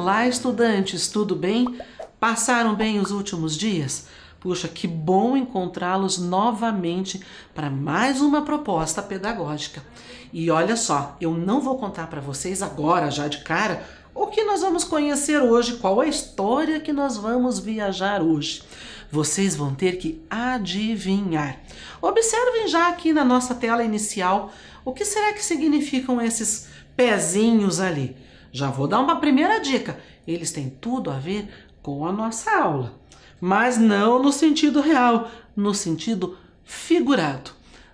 Olá, estudantes, tudo bem? Passaram bem os últimos dias? Puxa, que bom encontrá-los novamente para mais uma proposta pedagógica. E olha só, eu não vou contar para vocês agora, já de cara, o que nós vamos conhecer hoje, qual a história que nós vamos viajar hoje. Vocês vão ter que adivinhar. Observem já aqui na nossa tela inicial o que será que significam esses pezinhos ali. Já vou dar uma primeira dica. Eles têm tudo a ver com a nossa aula, mas não no sentido real, no sentido figurado.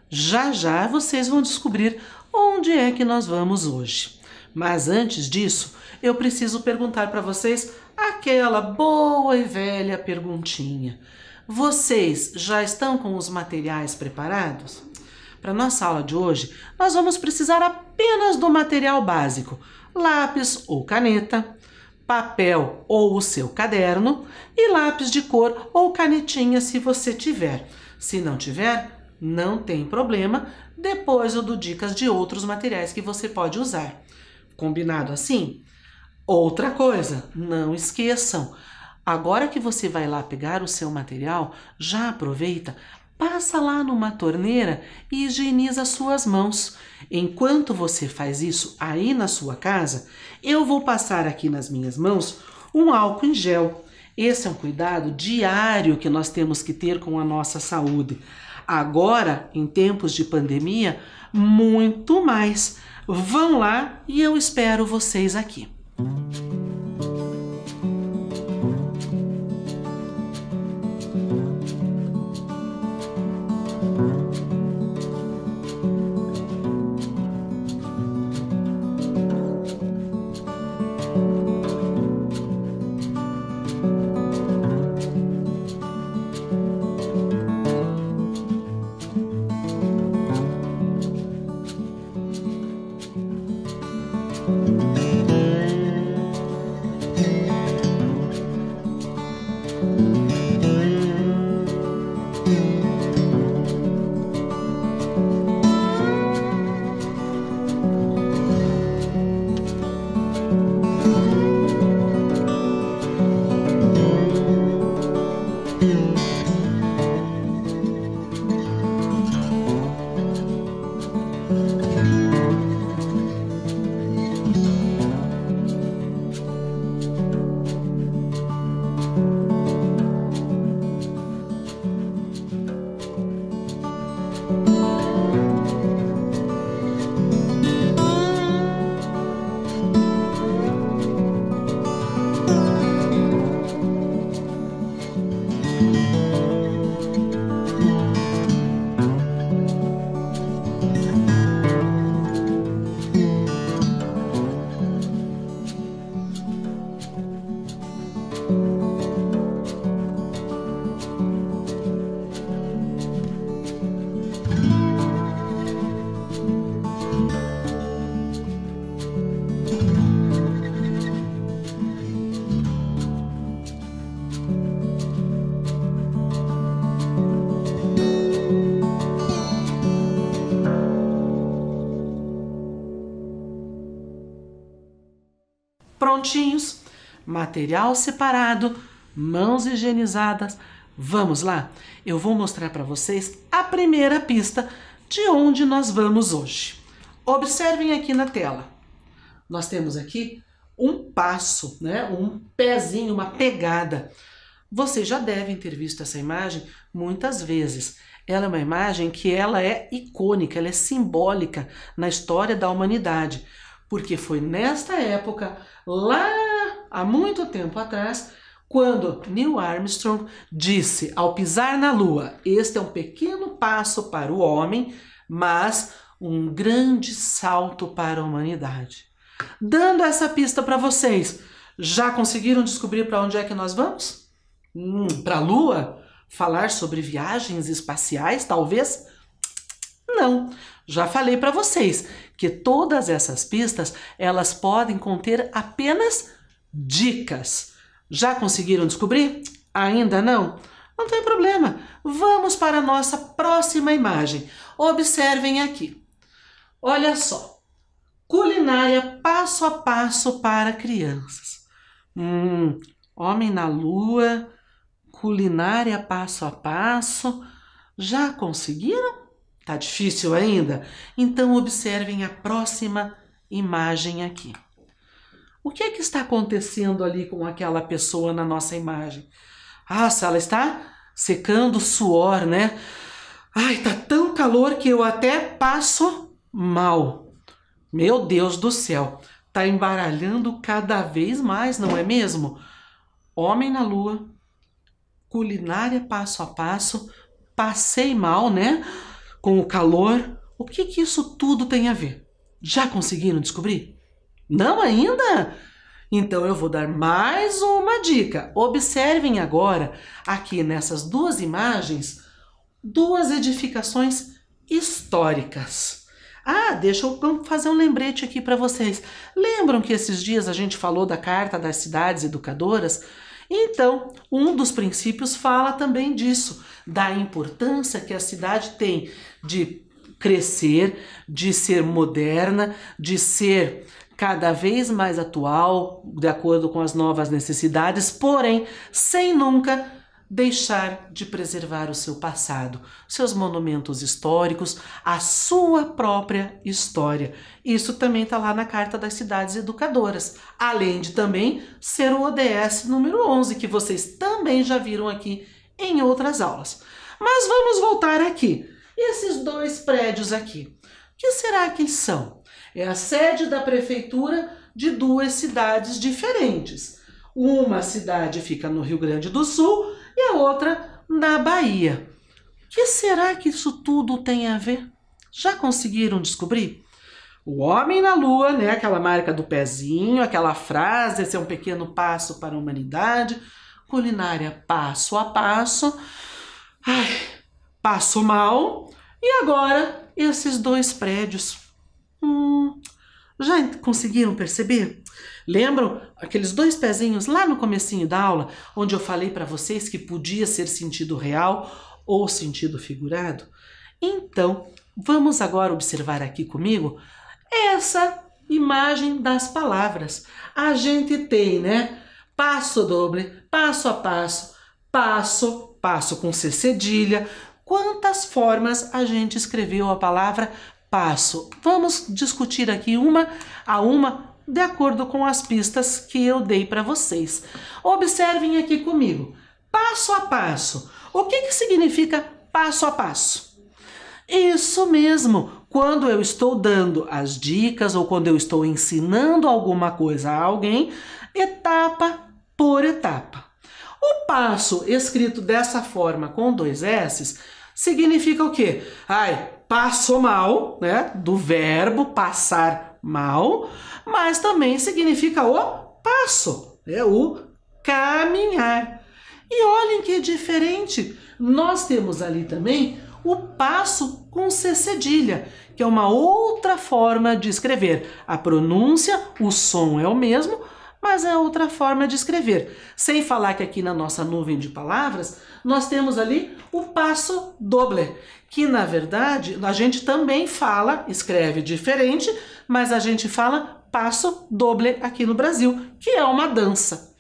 Já já vocês vão descobrir onde é que nós vamos hoje. Mas antes disso, eu preciso perguntar para vocês aquela boa e velha perguntinha. Vocês já estão com os materiais preparados? Para nossa aula de hoje, nós vamos precisar apenas do material básico lápis ou caneta, papel ou o seu caderno e lápis de cor ou canetinha se você tiver. Se não tiver, não tem problema. Depois eu dou dicas de outros materiais que você pode usar. Combinado assim? Outra coisa, não esqueçam. Agora que você vai lá pegar o seu material, já aproveita Passa lá numa torneira e higieniza suas mãos. Enquanto você faz isso aí na sua casa, eu vou passar aqui nas minhas mãos um álcool em gel. Esse é um cuidado diário que nós temos que ter com a nossa saúde. Agora, em tempos de pandemia, muito mais. Vão lá e eu espero vocês aqui. material separado, mãos higienizadas. Vamos lá? Eu vou mostrar para vocês a primeira pista de onde nós vamos hoje. Observem aqui na tela. Nós temos aqui um passo, né? um pezinho, uma pegada. Vocês já devem ter visto essa imagem muitas vezes. Ela é uma imagem que ela é icônica, ela é simbólica na história da humanidade, porque foi nesta época, lá há muito tempo atrás, quando Neil Armstrong disse ao pisar na Lua: Este é um pequeno passo para o homem, mas um grande salto para a humanidade. Dando essa pista para vocês, já conseguiram descobrir para onde é que nós vamos? Hum, para a Lua? Falar sobre viagens espaciais, talvez? Não. Já falei para vocês que todas essas pistas, elas podem conter apenas dicas. Já conseguiram descobrir? Ainda não? Não tem problema. Vamos para a nossa próxima imagem. Observem aqui. Olha só. Culinária passo a passo para crianças. Hum, homem na lua, culinária passo a passo. Já conseguiram? Tá difícil ainda? Então observem a próxima imagem aqui. O que é que está acontecendo ali com aquela pessoa na nossa imagem? Ah, se ela está secando suor, né? Ai, tá tão calor que eu até passo mal. Meu Deus do céu, tá embaralhando cada vez mais, não é mesmo? Homem na lua, culinária passo a passo, passei mal, né? Com o calor. O que que isso tudo tem a ver? Já conseguiram descobrir? Não ainda? Então eu vou dar mais uma dica. Observem agora, aqui nessas duas imagens, duas edificações históricas. Ah, deixa eu fazer um lembrete aqui para vocês. Lembram que esses dias a gente falou da Carta das Cidades Educadoras? Então, um dos princípios fala também disso, da importância que a cidade tem de crescer, de ser moderna, de ser cada vez mais atual, de acordo com as novas necessidades, porém sem nunca deixar de preservar o seu passado, seus monumentos históricos, a sua própria história. Isso também está lá na Carta das Cidades Educadoras, além de também ser o ODS número 11, que vocês também já viram aqui em outras aulas. Mas vamos voltar aqui. esses dois prédios aqui, o que será que eles são? É a sede da prefeitura de duas cidades diferentes. Uma cidade fica no Rio Grande do Sul e a outra na Bahia. O que será que isso tudo tem a ver? Já conseguiram descobrir? O homem na lua, né, aquela marca do pezinho, aquela frase, esse é um pequeno passo para a humanidade, culinária passo a passo. Ai, passo mal. E agora esses dois prédios Hum, já conseguiram perceber? Lembram aqueles dois pezinhos lá no comecinho da aula, onde eu falei para vocês que podia ser sentido real ou sentido figurado? Então, vamos agora observar aqui comigo essa imagem das palavras. A gente tem, né? Passo doble, passo a passo, passo, passo com C cedilha. Quantas formas a gente escreveu a palavra passo. Vamos discutir aqui uma a uma de acordo com as pistas que eu dei para vocês. Observem aqui comigo, passo a passo. O que, que significa passo a passo? Isso mesmo, quando eu estou dando as dicas ou quando eu estou ensinando alguma coisa a alguém, etapa por etapa. O passo escrito dessa forma com dois S's significa o quê? Ai, passou mal, né? Do verbo passar mal, mas também significa o passo, é o caminhar. E olhem que diferente, nós temos ali também o passo com C cedilha, que é uma outra forma de escrever. A pronúncia, o som é o mesmo, mas é outra forma de escrever. Sem falar que aqui na nossa nuvem de palavras, nós temos ali o passo doble, que na verdade a gente também fala, escreve diferente, mas a gente fala passo doble aqui no Brasil, que é uma dança.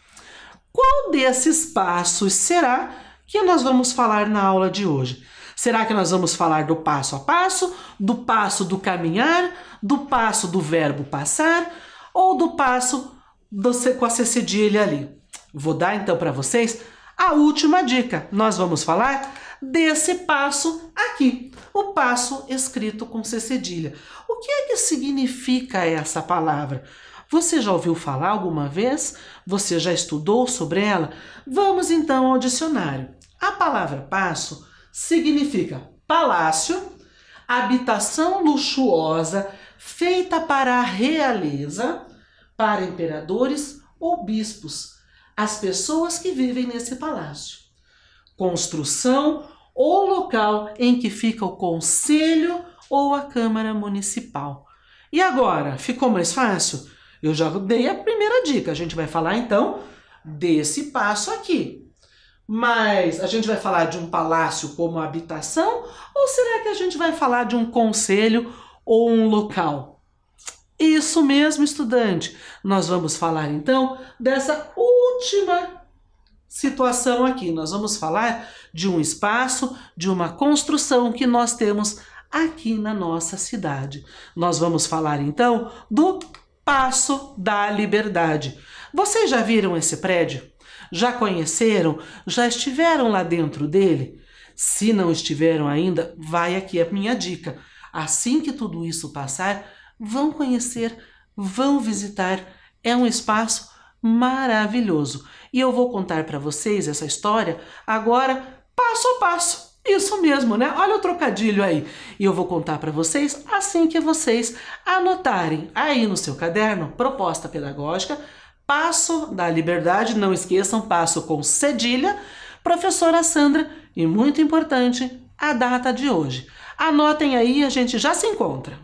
Qual desses passos será que nós vamos falar na aula de hoje? Será que nós vamos falar do passo a passo, do passo do caminhar, do passo do verbo passar ou do passo você com a cedilha ali. Vou dar então para vocês a última dica. Nós vamos falar desse passo aqui, o passo escrito com cedilha. O que é que significa essa palavra? Você já ouviu falar alguma vez? Você já estudou sobre ela? Vamos então ao dicionário. A palavra passo significa palácio, habitação luxuosa feita para a realeza para imperadores ou bispos, as pessoas que vivem nesse palácio. Construção ou local em que fica o conselho ou a Câmara Municipal. E agora, ficou mais fácil? Eu já dei a primeira dica. A gente vai falar então desse passo aqui. Mas a gente vai falar de um palácio como habitação ou será que a gente vai falar de um conselho ou um local? Isso mesmo, estudante. Nós vamos falar então dessa última situação aqui. Nós vamos falar de um espaço, de uma construção que nós temos aqui na nossa cidade. Nós vamos falar então do Passo da Liberdade. Vocês já viram esse prédio? Já conheceram? Já estiveram lá dentro dele? Se não estiveram ainda, vai aqui a minha dica. Assim que tudo isso passar, Vão conhecer, vão visitar. É um espaço maravilhoso. E eu vou contar para vocês essa história agora passo a passo. Isso mesmo, né? Olha o trocadilho aí. E eu vou contar para vocês assim que vocês anotarem aí no seu caderno proposta pedagógica, passo da liberdade, não esqueçam, passo com cedilha, professora Sandra e muito importante, a data de hoje. Anotem aí, a gente já se encontra.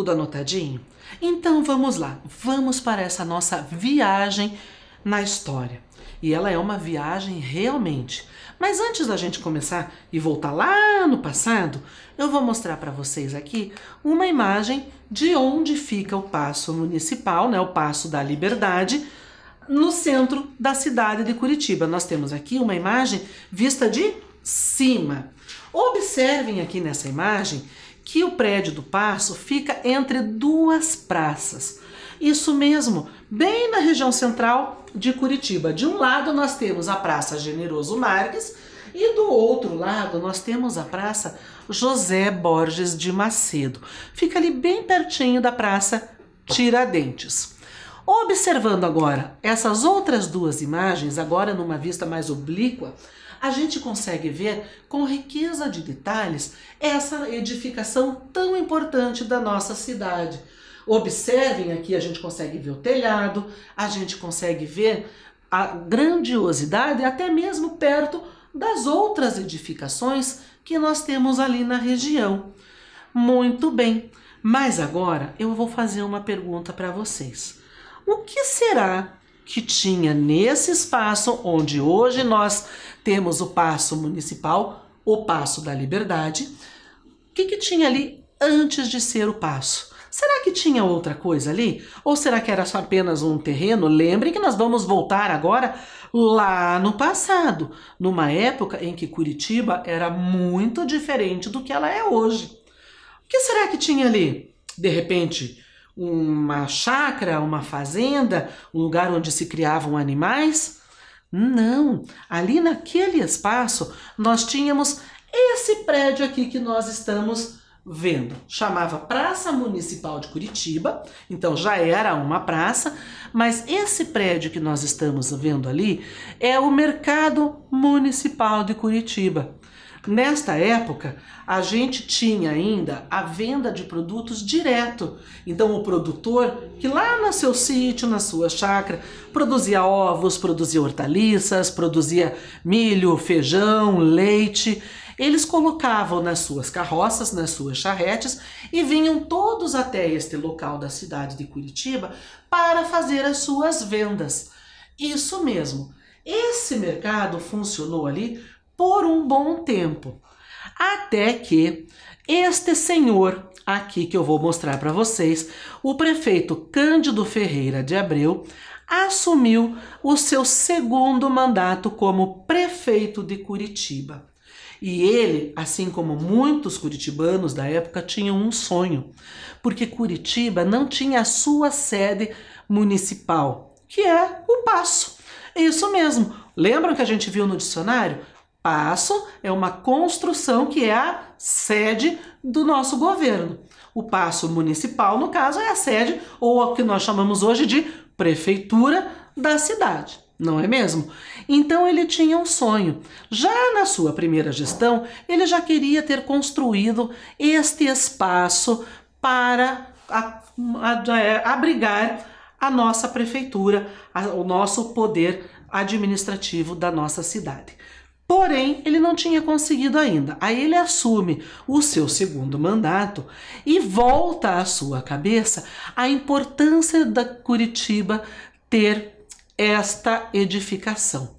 tudo anotadinho? Então vamos lá, vamos para essa nossa viagem na história. E ela é uma viagem realmente. Mas antes da gente começar e voltar lá no passado, eu vou mostrar para vocês aqui uma imagem de onde fica o Paço Municipal, né, o Paço da Liberdade, no centro da cidade de Curitiba. Nós temos aqui uma imagem vista de cima. Observem aqui nessa imagem que o prédio do Passo fica entre duas praças. Isso mesmo, bem na região central de Curitiba. De um lado nós temos a Praça Generoso Marques e do outro lado nós temos a Praça José Borges de Macedo. Fica ali bem pertinho da Praça Tiradentes. Observando agora essas outras duas imagens, agora numa vista mais oblíqua, a gente consegue ver com riqueza de detalhes essa edificação tão importante da nossa cidade. Observem aqui, a gente consegue ver o telhado, a gente consegue ver a grandiosidade, até mesmo perto das outras edificações que nós temos ali na região. Muito bem, mas agora eu vou fazer uma pergunta para vocês o que será que tinha nesse espaço onde hoje nós temos o Passo Municipal, o Passo da Liberdade, o que, que tinha ali antes de ser o Passo? Será que tinha outra coisa ali? Ou será que era só apenas um terreno? Lembrem que nós vamos voltar agora lá no passado, numa época em que Curitiba era muito diferente do que ela é hoje. O que será que tinha ali? De repente, uma chácara, uma fazenda, um lugar onde se criavam animais? Não, ali naquele espaço nós tínhamos esse prédio aqui que nós estamos vendo. Chamava Praça Municipal de Curitiba, então já era uma praça, mas esse prédio que nós estamos vendo ali é o Mercado Municipal de Curitiba. Nesta época, a gente tinha ainda a venda de produtos direto. Então, o produtor que lá no seu sítio, na sua chácara, produzia ovos, produzia hortaliças, produzia milho, feijão, leite, eles colocavam nas suas carroças, nas suas charretes e vinham todos até este local da cidade de Curitiba para fazer as suas vendas. Isso mesmo. Esse mercado funcionou ali por um bom tempo. Até que este senhor, aqui que eu vou mostrar para vocês, o prefeito Cândido Ferreira de Abreu, assumiu o seu segundo mandato como prefeito de Curitiba. E ele, assim como muitos curitibanos da época, tinha um sonho, porque Curitiba não tinha a sua sede municipal, que é o Passo. Isso mesmo. Lembram que a gente viu no dicionário? passo é uma construção que é a sede do nosso governo. O passo municipal, no caso, é a sede ou o que nós chamamos hoje de prefeitura da cidade. Não é mesmo? Então ele tinha um sonho. Já na sua primeira gestão, ele já queria ter construído este espaço para a, a, a, abrigar a nossa prefeitura, o nosso poder administrativo da nossa cidade. Porém, ele não tinha conseguido ainda. Aí ele assume o seu segundo mandato e volta à sua cabeça a importância da Curitiba ter esta edificação.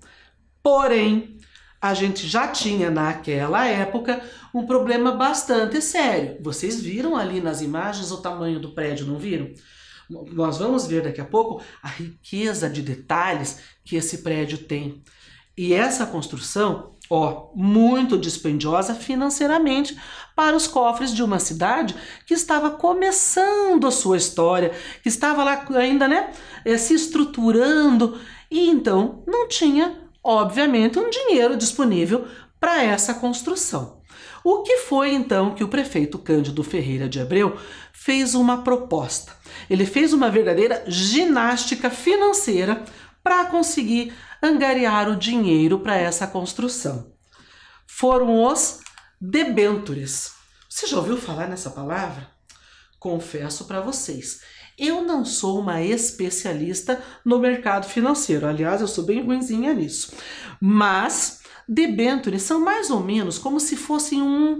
Porém, a gente já tinha naquela época um problema bastante sério. Vocês viram ali nas imagens o tamanho do prédio, não viram? Nós vamos ver daqui a pouco a riqueza de detalhes que esse prédio tem. E essa construção, ó, muito dispendiosa financeiramente para os cofres de uma cidade que estava começando a sua história, que estava lá ainda, né, eh, se estruturando e então não tinha, obviamente, um dinheiro disponível para essa construção. O que foi então que o prefeito Cândido Ferreira de Abreu fez uma proposta? Ele fez uma verdadeira ginástica financeira para conseguir angariar o dinheiro para essa construção. Foram os debentures. Você já ouviu falar nessa palavra? Confesso para vocês, eu não sou uma especialista no mercado financeiro. Aliás, eu sou bem ruinzinha nisso. Mas debentures são mais ou menos como se fossem um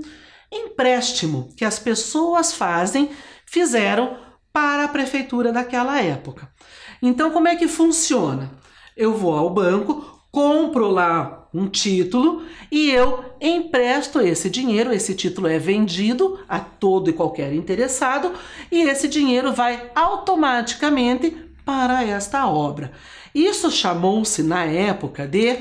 empréstimo que as pessoas fazem, fizeram para a prefeitura daquela época. Então, como é que funciona? Eu vou ao banco, compro lá um título e eu empresto esse dinheiro. Esse título é vendido a todo e qualquer interessado e esse dinheiro vai automaticamente para esta obra. Isso chamou-se na época de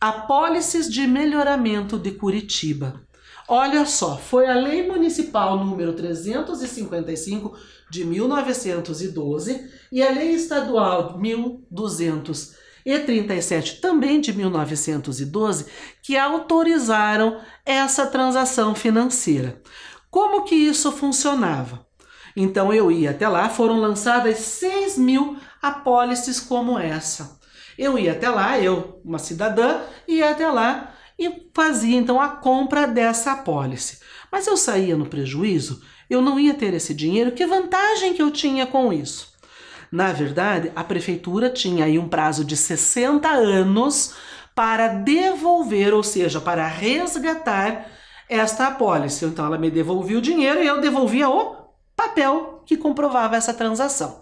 apólices de melhoramento de Curitiba. Olha só, foi a Lei Municipal número 355 de 1912 e a Lei Estadual 1237, também de 1912, que autorizaram essa transação financeira. Como que isso funcionava? Então eu ia até lá, foram lançadas 6 mil apólices como essa. Eu ia até lá, eu, uma cidadã, ia até lá e fazia então a compra dessa apólice. Mas eu saía no prejuízo? eu não ia ter esse dinheiro, que vantagem que eu tinha com isso? Na verdade, a prefeitura tinha aí um prazo de 60 anos para devolver, ou seja, para resgatar esta apólice. Então ela me devolvia o dinheiro e eu devolvia o papel que comprovava essa transação.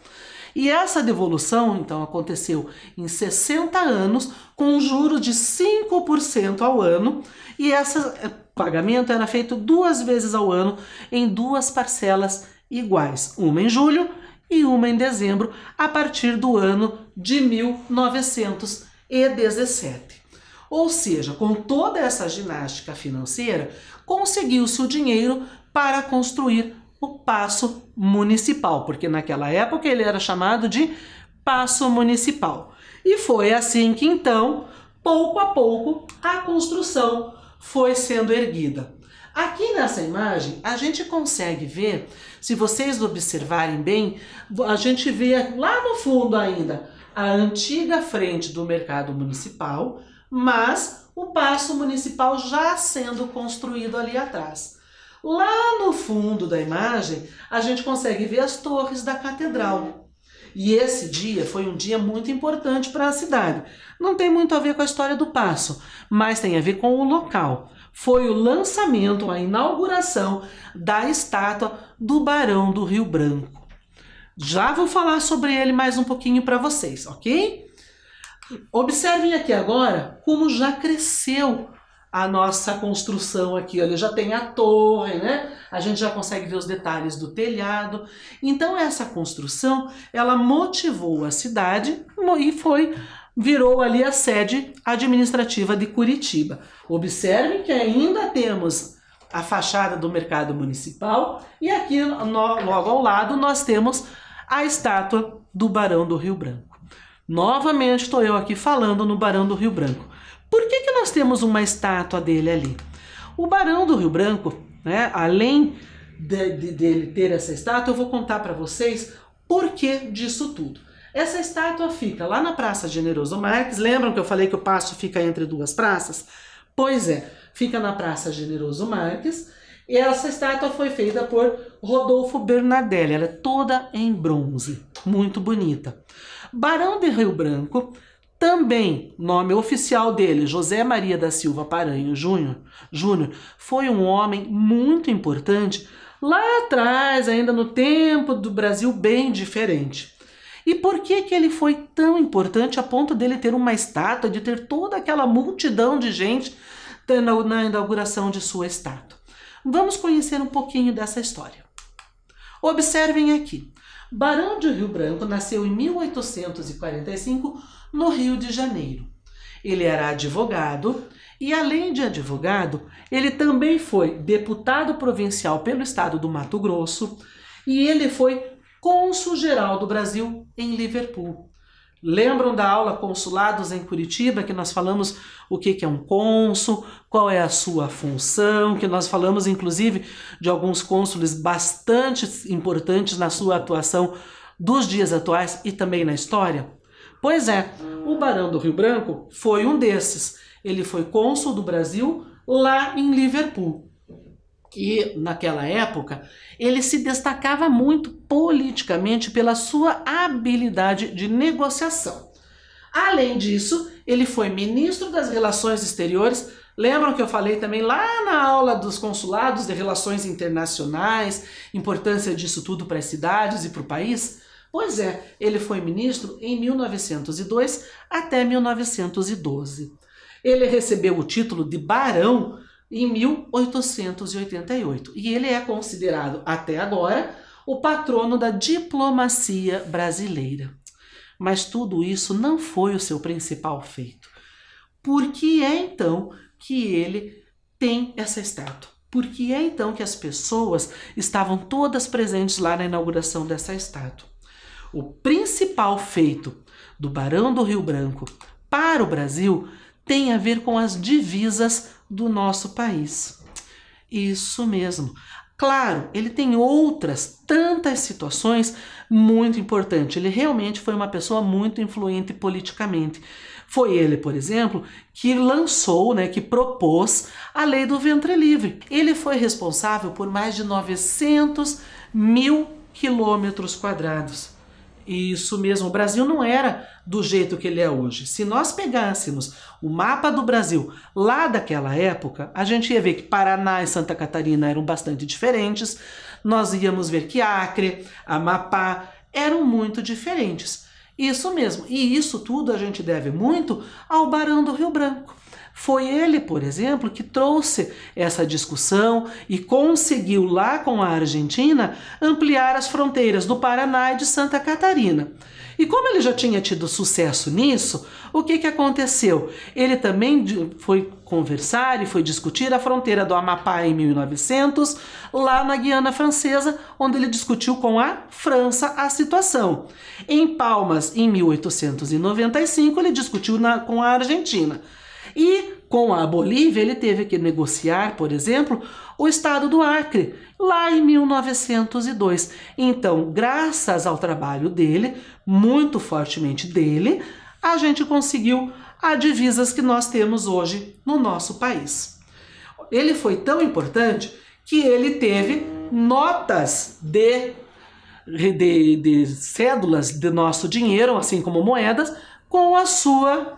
E essa devolução, então, aconteceu em 60 anos, com um juros de 5% ao ano, e essa o pagamento era feito duas vezes ao ano em duas parcelas iguais, uma em julho e uma em dezembro, a partir do ano de 1917. Ou seja, com toda essa ginástica financeira, conseguiu-se o dinheiro para construir o Passo Municipal, porque naquela época ele era chamado de Passo Municipal. E foi assim que então, pouco a pouco, a construção foi sendo erguida. Aqui nessa imagem, a gente consegue ver, se vocês observarem bem, a gente vê lá no fundo ainda a antiga frente do mercado municipal, mas o passo municipal já sendo construído ali atrás. Lá no fundo da imagem, a gente consegue ver as torres da catedral. E esse dia foi um dia muito importante para a cidade. Não tem muito a ver com a história do passo, mas tem a ver com o local. Foi o lançamento, a inauguração da estátua do Barão do Rio Branco. Já vou falar sobre ele mais um pouquinho para vocês, ok? Observem aqui agora como já cresceu a nossa construção aqui. Olha, já tem a torre, né? A gente já consegue ver os detalhes do telhado. Então essa construção, ela motivou a cidade e foi virou ali a sede administrativa de Curitiba. Observe que ainda temos a fachada do mercado municipal e aqui no, logo ao lado nós temos a estátua do Barão do Rio Branco. Novamente estou eu aqui falando no Barão do Rio Branco. Por que, que nós temos uma estátua dele ali? O Barão do Rio Branco, né, além de, de, dele ter essa estátua, eu vou contar para vocês por que disso tudo. Essa estátua fica lá na Praça Generoso Marques. Lembram que eu falei que o passo fica entre duas praças? Pois é, fica na Praça Generoso Marques. E essa estátua foi feita por Rodolfo Bernadelli. Ela é toda em bronze, muito bonita. Barão de Rio Branco também, nome oficial dele, José Maria da Silva Paranho Júnior, Júnior, foi um homem muito importante lá atrás, ainda no tempo do Brasil bem diferente. E por que que ele foi tão importante a ponto dele ter uma estátua, de ter toda aquela multidão de gente na inauguração de sua estátua? Vamos conhecer um pouquinho dessa história. Observem aqui. Barão de Rio Branco nasceu em 1845 no Rio de Janeiro. Ele era advogado e, além de advogado, ele também foi deputado provincial pelo estado do Mato Grosso e ele foi cônsul-geral do Brasil em Liverpool. Lembram da aula Consulados em Curitiba, que nós falamos o que é um cônsul, qual é a sua função, que nós falamos inclusive de alguns cônsules bastante importantes na sua atuação dos dias atuais e também na história? Pois é, o Barão do Rio Branco foi um desses. Ele foi cônsul do Brasil lá em Liverpool. E naquela época, ele se destacava muito politicamente pela sua habilidade de negociação. Além disso, ele foi ministro das Relações Exteriores. Lembram que eu falei também lá na aula dos consulados de relações internacionais, importância disso tudo para as cidades e para o país? Pois é, ele foi ministro em 1902 até 1912. Ele recebeu o título de barão em 1888 e ele é considerado até agora o patrono da diplomacia brasileira. Mas tudo isso não foi o seu principal feito. Por que é então que ele tem essa estátua? Por que é então que as pessoas estavam todas presentes lá na inauguração dessa estátua? O principal feito do Barão do Rio Branco para o Brasil tem a ver com as divisas do nosso país. Isso mesmo. Claro, ele tem outras tantas situações muito importantes. Ele realmente foi uma pessoa muito influente politicamente. Foi ele, por exemplo, que lançou, né, que propôs a lei do ventre livre. Ele foi responsável por mais de 900 mil quilômetros quadrados. Isso mesmo, o Brasil não era do jeito que ele é hoje. Se nós pegássemos o mapa do Brasil lá daquela época, a gente ia ver que Paraná e Santa Catarina eram bastante diferentes, nós íamos ver que Acre, Amapá eram muito diferentes. Isso mesmo, e isso tudo a gente deve muito ao Barão do Rio Branco. Foi ele, por exemplo, que trouxe essa discussão e conseguiu lá com a Argentina ampliar as fronteiras do Paraná e de Santa Catarina. E como ele já tinha tido sucesso nisso, o que, que aconteceu? Ele também foi conversar e foi discutir a fronteira do Amapá em 1900, lá na Guiana Francesa, onde ele discutiu com a França a situação. Em Palmas, em 1895, ele discutiu na, com a Argentina. E com a Bolívia, ele teve que negociar, por exemplo, o estado do Acre, lá em 1902. Então, graças ao trabalho dele, muito fortemente dele, a gente conseguiu as divisas que nós temos hoje no nosso país. Ele foi tão importante que ele teve notas de, de, de cédulas de nosso dinheiro, assim como moedas, com a sua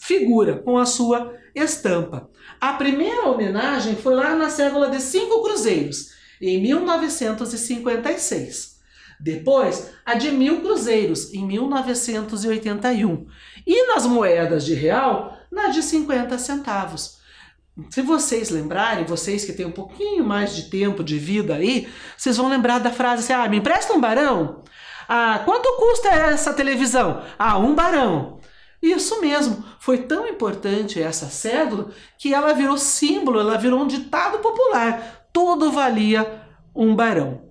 figura com a sua estampa. A primeira homenagem foi lá na Cédula de Cinco Cruzeiros, em 1956. Depois, a de mil cruzeiros, em 1981. E nas moedas de real, na de 50 centavos. Se vocês lembrarem, vocês que têm um pouquinho mais de tempo de vida aí, vocês vão lembrar da frase assim: ah, me empresta um barão? Ah, quanto custa essa televisão? Ah, um barão. Isso mesmo, foi tão importante essa cédula que ela virou símbolo, ela virou um ditado popular: tudo valia um barão.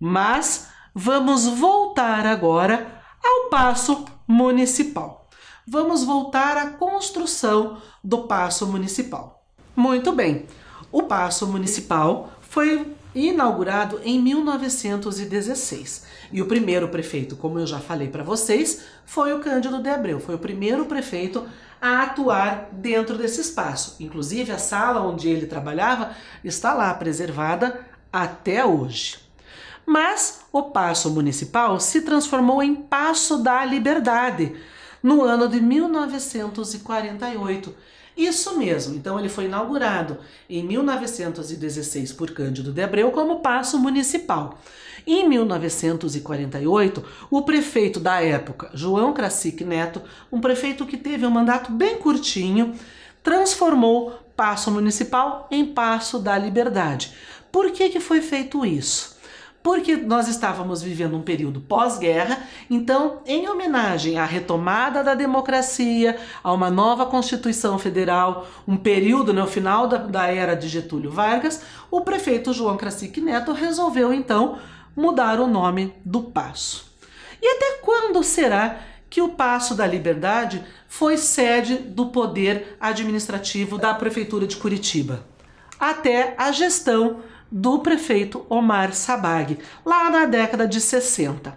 Mas vamos voltar agora ao passo municipal. Vamos voltar à construção do passo municipal. Muito bem, o passo municipal foi inaugurado em 1916. E o primeiro prefeito, como eu já falei para vocês, foi o Cândido de Abreu, foi o primeiro prefeito a atuar dentro desse espaço. Inclusive a sala onde ele trabalhava está lá preservada até hoje. Mas o Paço Municipal se transformou em Paço da Liberdade no ano de 1948 isso mesmo, então ele foi inaugurado em 1916 por Cândido de Abreu como Paço Municipal. Em 1948, o prefeito da época, João Crassic Neto, um prefeito que teve um mandato bem curtinho, transformou Paço Municipal em Paço da Liberdade. Por que, que foi feito isso? porque nós estávamos vivendo um período pós-guerra, então, em homenagem à retomada da democracia, a uma nova Constituição Federal, um período no né, final da, da, era de Getúlio Vargas, o prefeito João Cracique Neto resolveu então mudar o nome do Passo. E até quando será que o Passo da Liberdade foi sede do poder administrativo da Prefeitura de Curitiba? Até a gestão do prefeito Omar Sabag, lá na década de 60.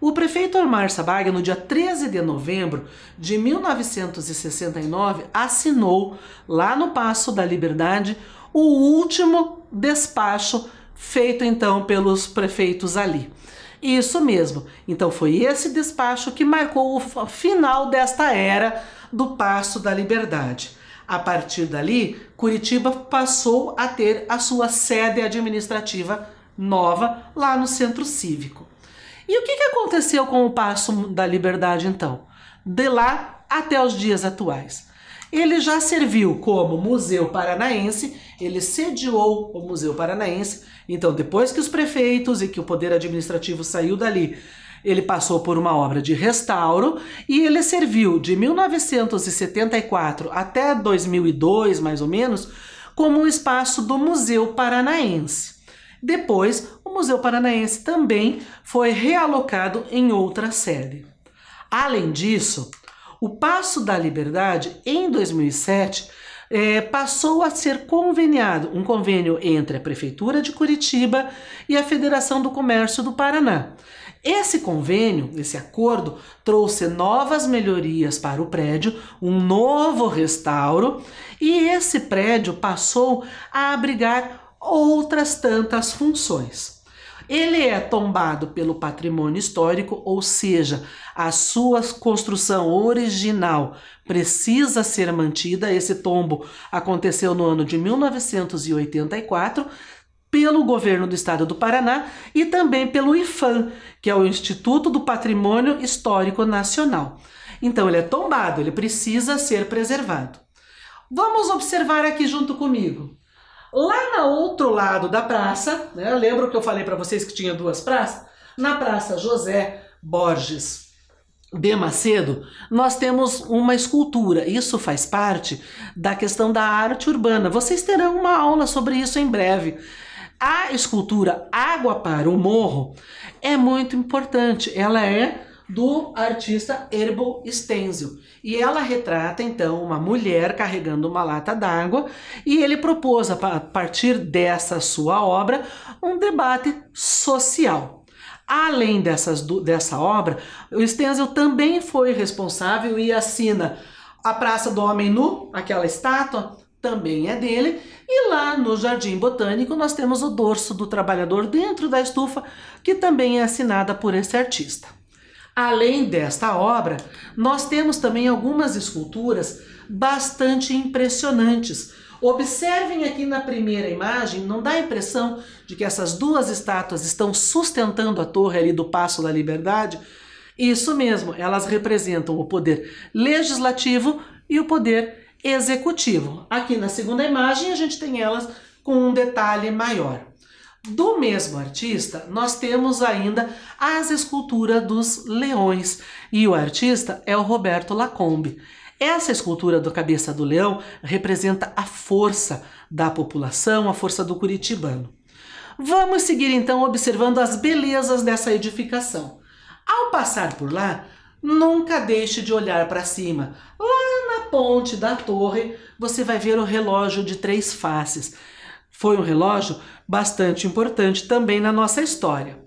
O prefeito Omar Sabag, no dia 13 de novembro de 1969, assinou lá no Passo da Liberdade o último despacho feito então pelos prefeitos ali. Isso mesmo. Então foi esse despacho que marcou o final desta era do Passo da Liberdade. A partir dali, Curitiba passou a ter a sua sede administrativa nova lá no Centro Cívico. E o que, aconteceu com o Passo da Liberdade então? De lá até os dias atuais. Ele já serviu como Museu Paranaense, ele sediou o Museu Paranaense. Então, depois que os prefeitos e que o poder administrativo saiu dali ele passou por uma obra de restauro e ele serviu de 1974 até 2002, mais ou menos, como um espaço do Museu Paranaense. Depois, o Museu Paranaense também foi realocado em outra sede. Além disso, o Passo da Liberdade, em 2007, é, passou a ser conveniado um convênio entre a Prefeitura de Curitiba e a Federação do Comércio do Paraná. Esse convênio, esse acordo, trouxe novas melhorias para o prédio, um novo restauro, e esse prédio passou a abrigar outras tantas funções. Ele é tombado pelo patrimônio histórico, ou seja, a sua construção original precisa ser mantida. Esse tombo aconteceu no ano de 1984 pelo governo do estado do Paraná e também pelo IFAM, que é o Instituto do Patrimônio Histórico Nacional. Então ele é tombado, ele precisa ser preservado. Vamos observar aqui junto comigo. Lá no outro lado da praça, né, lembra que eu falei para vocês que tinha duas praças? Na Praça José Borges de Macedo, nós temos uma escultura. Isso faz parte da questão da arte urbana. Vocês terão uma aula sobre isso em breve. A escultura Água para o Morro é muito importante. Ela é do artista Herbo Stenzel. E ela retrata então uma mulher carregando uma lata d'água, e ele propôs a partir dessa sua obra um debate social. Além dessas, dessa obra, o Stenzel também foi responsável e assina A Praça do Homem Nu, aquela estátua, também é dele, e lá no Jardim Botânico nós temos o dorso do trabalhador dentro da estufa, que também é assinada por esse artista. Além desta obra, nós temos também algumas esculturas bastante impressionantes. Observem aqui na primeira imagem, não dá a impressão de que essas duas estátuas estão sustentando a torre ali do Passo da Liberdade? Isso mesmo, elas representam o poder legislativo e o poder executivo. Aqui na segunda imagem a gente tem elas com um detalhe maior. Do mesmo artista, nós temos ainda as esculturas dos leões, e o artista é o Roberto Lacombe. Essa escultura do cabeça do leão representa a força da população, a força do curitibano. Vamos seguir então observando as belezas dessa edificação. Ao passar por lá, nunca deixe de olhar para cima. Lá ponte da torre, você vai ver o relógio de três faces. Foi um relógio bastante importante também na nossa história.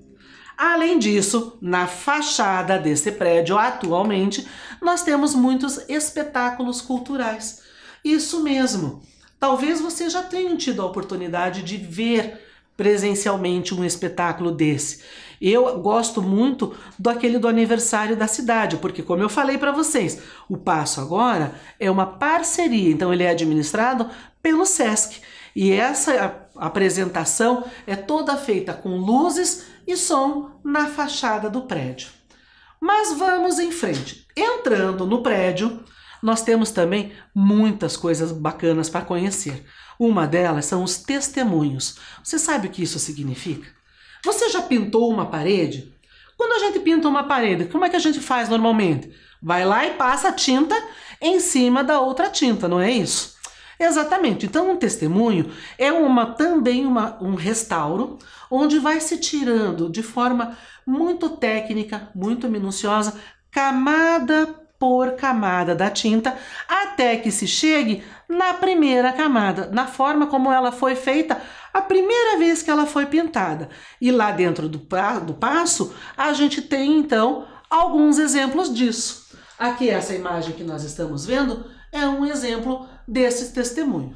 Além disso, na fachada desse prédio atualmente, nós temos muitos espetáculos culturais. Isso mesmo. Talvez você já tenha tido a oportunidade de ver presencialmente um espetáculo desse. Eu gosto muito do aquele do aniversário da cidade, porque como eu falei para vocês, o Passo Agora é uma parceria, então ele é administrado pelo SESC. E essa apresentação é toda feita com luzes e som na fachada do prédio. Mas vamos em frente. Entrando no prédio, nós temos também muitas coisas bacanas para conhecer. Uma delas são os testemunhos. Você sabe o que isso significa? Você já pintou uma parede? Quando a gente pinta uma parede, como é que a gente faz normalmente? Vai lá e passa a tinta em cima da outra tinta, não é isso? Exatamente. Então, um testemunho é uma também uma, um restauro onde vai se tirando de forma muito técnica, muito minuciosa, camada por camada da tinta até que se chegue na primeira camada, na forma como ela foi feita a primeira vez que ela foi pintada. E lá dentro do, do passo, a gente tem então alguns exemplos disso. Aqui, essa imagem que nós estamos vendo é um exemplo desse testemunho.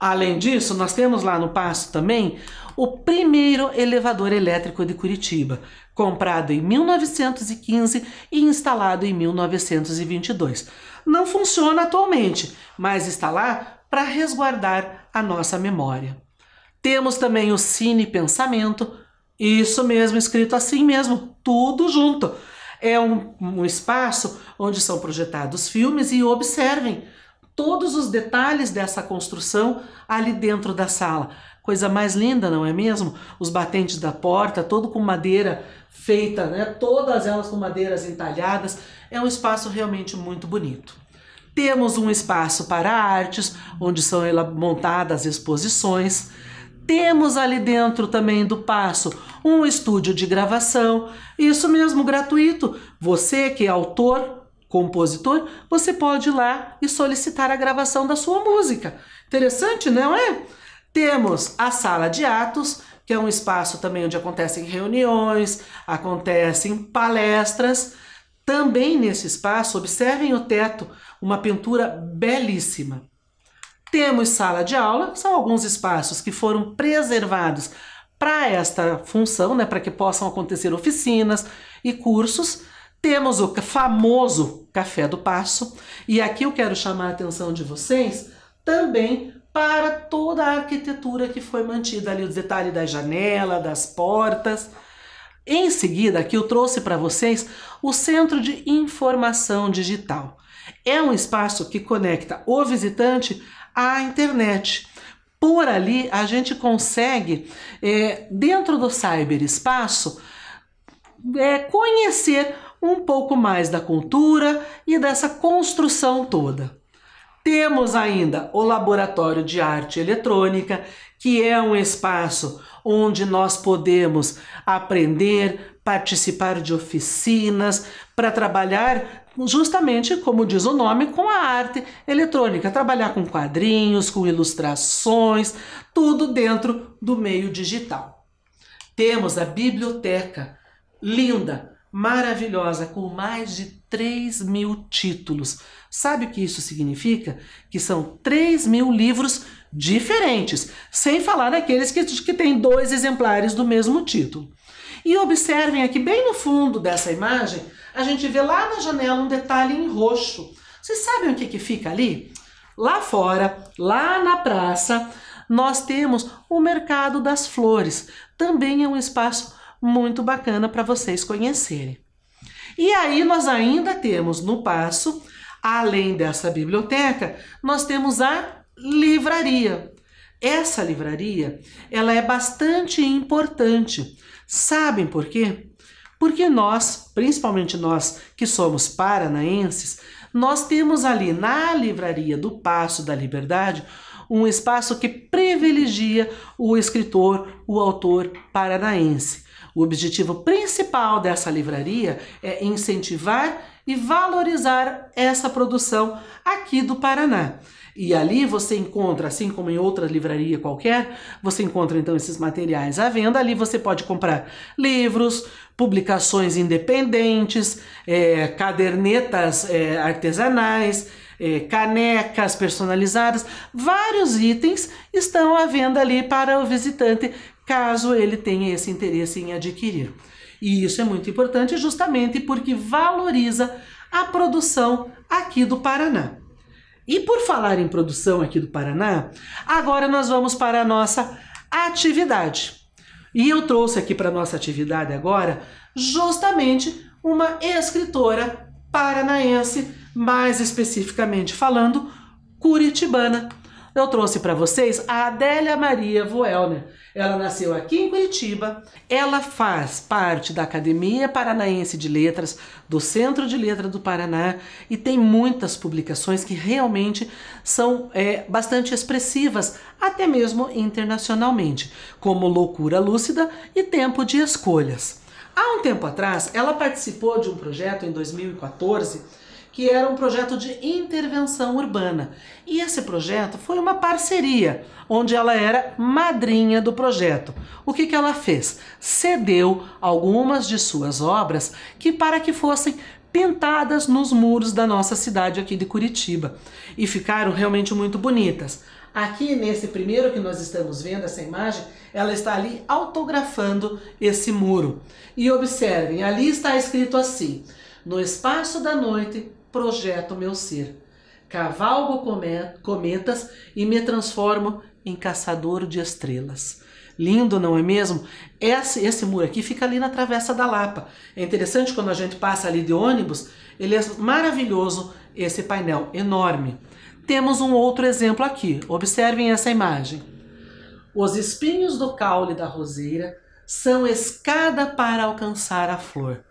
Além disso, nós temos lá no passo também o primeiro elevador elétrico de Curitiba, comprado em 1915 e instalado em 1922. Não funciona atualmente, mas está lá para resguardar a nossa memória. Temos também o Cine Pensamento, isso mesmo, escrito assim mesmo, tudo junto. É um, um espaço onde são projetados filmes e observem todos os detalhes dessa construção ali dentro da sala. Coisa mais linda, não é mesmo? Os batentes da porta, todo com madeira feita, né? Todas elas com madeiras entalhadas. É um espaço realmente muito bonito. Temos um espaço para artes, onde são montadas exposições. Temos ali dentro também do Passo um estúdio de gravação, isso mesmo, gratuito. Você que é autor, compositor, você pode ir lá e solicitar a gravação da sua música. Interessante, não é? Temos a sala de atos, que é um espaço também onde acontecem reuniões, acontecem palestras. Também nesse espaço, observem o teto, uma pintura belíssima. Temos sala de aula, são alguns espaços que foram preservados para esta função, né, para que possam acontecer oficinas e cursos. Temos o famoso Café do Passo, e aqui eu quero chamar a atenção de vocês também para toda a arquitetura que foi mantida ali, o detalhe da janela, das portas. Em seguida, aqui eu trouxe para vocês o Centro de Informação Digital. É um espaço que conecta o visitante à internet. Por ali, a gente consegue, é, dentro do cyberespaço, é, conhecer um pouco mais da cultura e dessa construção toda. Temos ainda o Laboratório de Arte Eletrônica, que é um espaço onde nós podemos aprender, participar de oficinas, para trabalhar justamente, como diz o nome, com a arte eletrônica, trabalhar com quadrinhos, com ilustrações, tudo dentro do meio digital. Temos a biblioteca linda, maravilhosa, com mais de 3 mil títulos. Sabe o que isso significa? Que são 3 mil livros diferentes, sem falar daqueles que, que têm dois exemplares do mesmo título. E observem aqui, bem no fundo dessa imagem, a gente vê lá na janela um detalhe em roxo. Vocês sabem o que, que fica ali? Lá fora, lá na praça, nós temos o Mercado das Flores. Também é um espaço muito bacana para vocês conhecerem. E aí nós ainda temos no passo, além dessa biblioteca, nós temos a livraria. Essa livraria, ela é bastante importante. Sabem por quê? Porque nós, principalmente nós que somos paranaenses, nós temos ali na livraria do Passo da Liberdade um espaço que privilegia o escritor, o autor paranaense. O objetivo principal dessa livraria é incentivar e valorizar essa produção aqui do Paraná. E ali você encontra, assim como em outra livraria qualquer, você encontra então esses materiais à venda. Ali você pode comprar livros, publicações independentes, é, cadernetas é, artesanais, é, canecas personalizadas, vários itens estão à venda ali para o visitante caso ele tenha esse interesse em adquirir. E isso é muito importante justamente porque valoriza a produção aqui do Paraná. E por falar em produção aqui do Paraná, agora nós vamos para a nossa atividade. E eu trouxe aqui para a nossa atividade agora justamente uma escritora paranaense, mais especificamente falando, curitibana eu trouxe para vocês a Adélia Maria Voelner. Ela nasceu aqui em Curitiba. Ela faz parte da Academia Paranaense de Letras, do Centro de Letra do Paraná, e tem muitas publicações que realmente são é, bastante expressivas, até mesmo internacionalmente, como Loucura Lúcida e Tempo de Escolhas. Há um tempo atrás, ela participou de um projeto em 2014 que era um projeto de intervenção urbana. E esse projeto foi uma parceria, onde ela era madrinha do projeto. O que, que ela fez? Cedeu algumas de suas obras que para que fossem pintadas nos muros da nossa cidade aqui de Curitiba. E ficaram realmente muito bonitas. Aqui nesse primeiro que nós estamos vendo, essa imagem, ela está ali autografando esse muro. E observem, ali está escrito assim: No espaço da noite projeto meu ser. Cavalgo cometas e me transformo em caçador de estrelas. Lindo, não é mesmo? Esse, esse muro aqui fica ali na Travessa da Lapa. É interessante quando a gente passa ali de ônibus, ele é maravilhoso esse painel, enorme. Temos um outro exemplo aqui. Observem essa imagem. Os espinhos do caule da roseira são escada para alcançar a flor.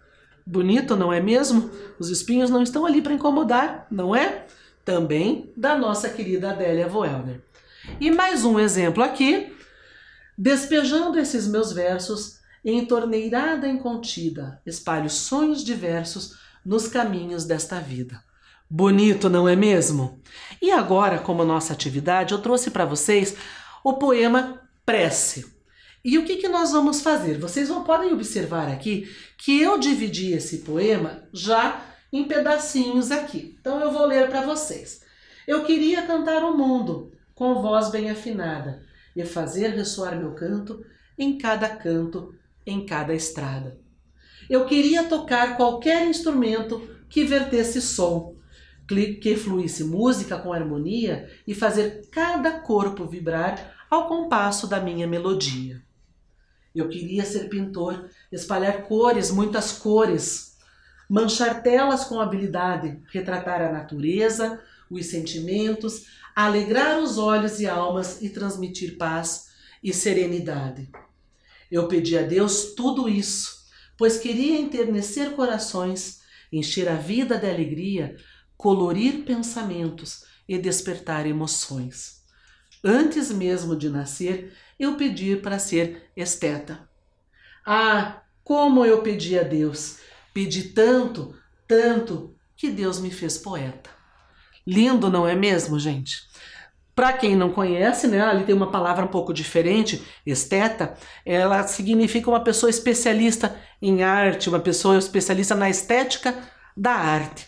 Bonito, não é mesmo? Os espinhos não estão ali para incomodar, não é? Também da nossa querida Adélia Voelner. E mais um exemplo aqui, despejando esses meus versos em torneirada incontida, espalho sonhos diversos nos caminhos desta vida. Bonito, não é mesmo? E agora, como nossa atividade, eu trouxe para vocês o poema Prece, e o que, que nós vamos fazer? Vocês vão, podem observar aqui que eu dividi esse poema já em pedacinhos aqui. Então eu vou ler para vocês. Eu queria cantar o mundo com voz bem afinada e fazer ressoar meu canto em cada canto, em cada estrada. Eu queria tocar qualquer instrumento que vertesse som, que fluísse música com harmonia e fazer cada corpo vibrar ao compasso da minha melodia. Eu queria ser pintor, espalhar cores, muitas cores, manchar telas com habilidade, retratar a natureza, os sentimentos, alegrar os olhos e almas e transmitir paz e serenidade. Eu pedi a Deus tudo isso, pois queria enternecer corações, encher a vida de alegria, colorir pensamentos e despertar emoções. Antes mesmo de nascer, eu pedi para ser esteta. Ah, como eu pedi a Deus! Pedi tanto, tanto, que Deus me fez poeta. Lindo, não é mesmo, gente? Para quem não conhece, né, ali tem uma palavra um pouco diferente, esteta, ela significa uma pessoa especialista em arte, uma pessoa especialista na estética da arte.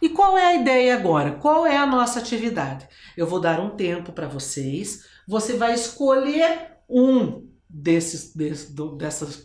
E qual é a ideia agora? Qual é a nossa atividade? Eu vou dar um tempo para vocês, você vai escolher um desses, desse, do, dessas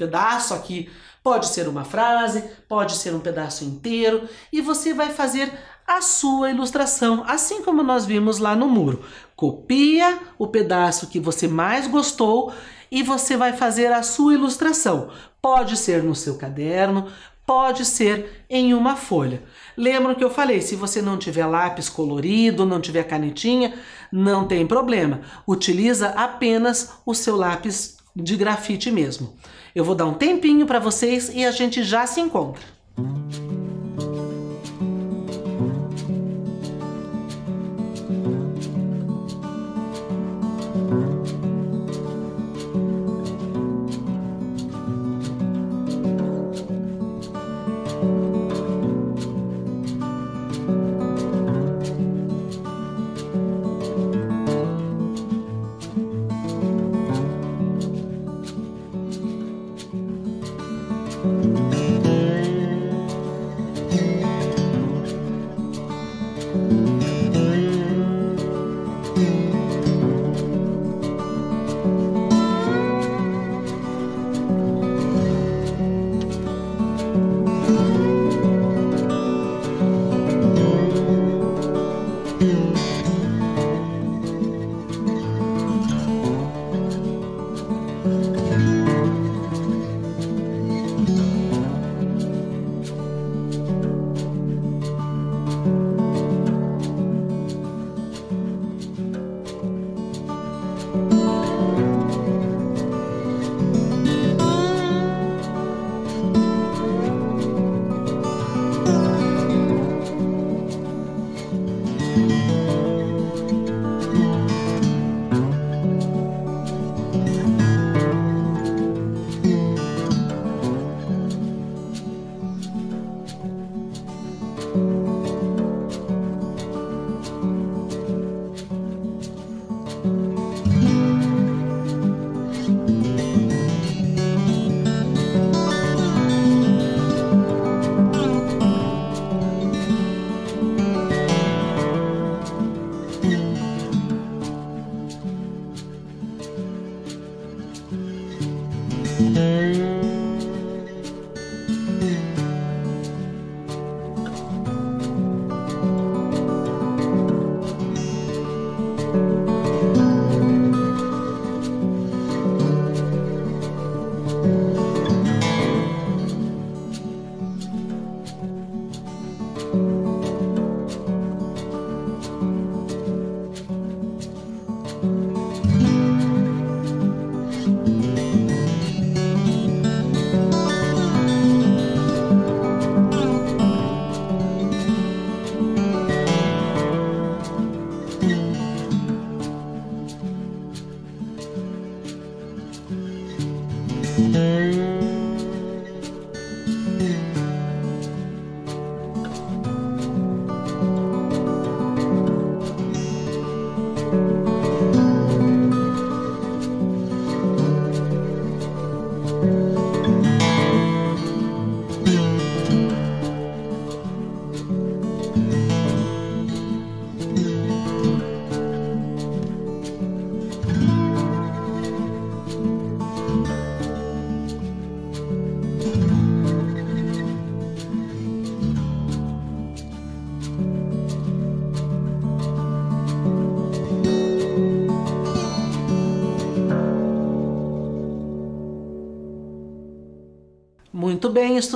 aqui. Pode ser uma frase, pode ser um pedaço inteiro, e você vai fazer a sua ilustração, assim como nós vimos lá no muro. Copia o pedaço que você mais gostou e você vai fazer a sua ilustração. Pode ser no seu caderno, pode ser em uma folha. Lembra que eu falei, se você não tiver lápis colorido, não tiver canetinha, não tem problema. Utiliza apenas o seu lápis de grafite mesmo. Eu vou dar um tempinho para vocês e a gente já se encontra. thank you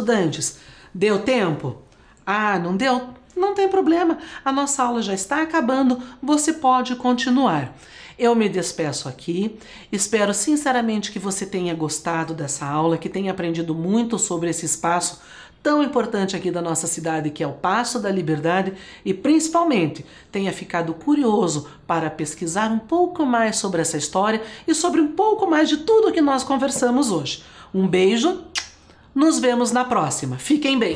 estudantes. Deu tempo? Ah, não deu? Não tem problema, a nossa aula já está acabando, você pode continuar. Eu me despeço aqui. Espero sinceramente que você tenha gostado dessa aula, que tenha aprendido muito sobre esse espaço tão importante aqui da nossa cidade, que é o Passo da Liberdade, e principalmente tenha ficado curioso para pesquisar um pouco mais sobre essa história e sobre um pouco mais de tudo que nós conversamos hoje. Um beijo nos vemos na próxima. Fiquem bem!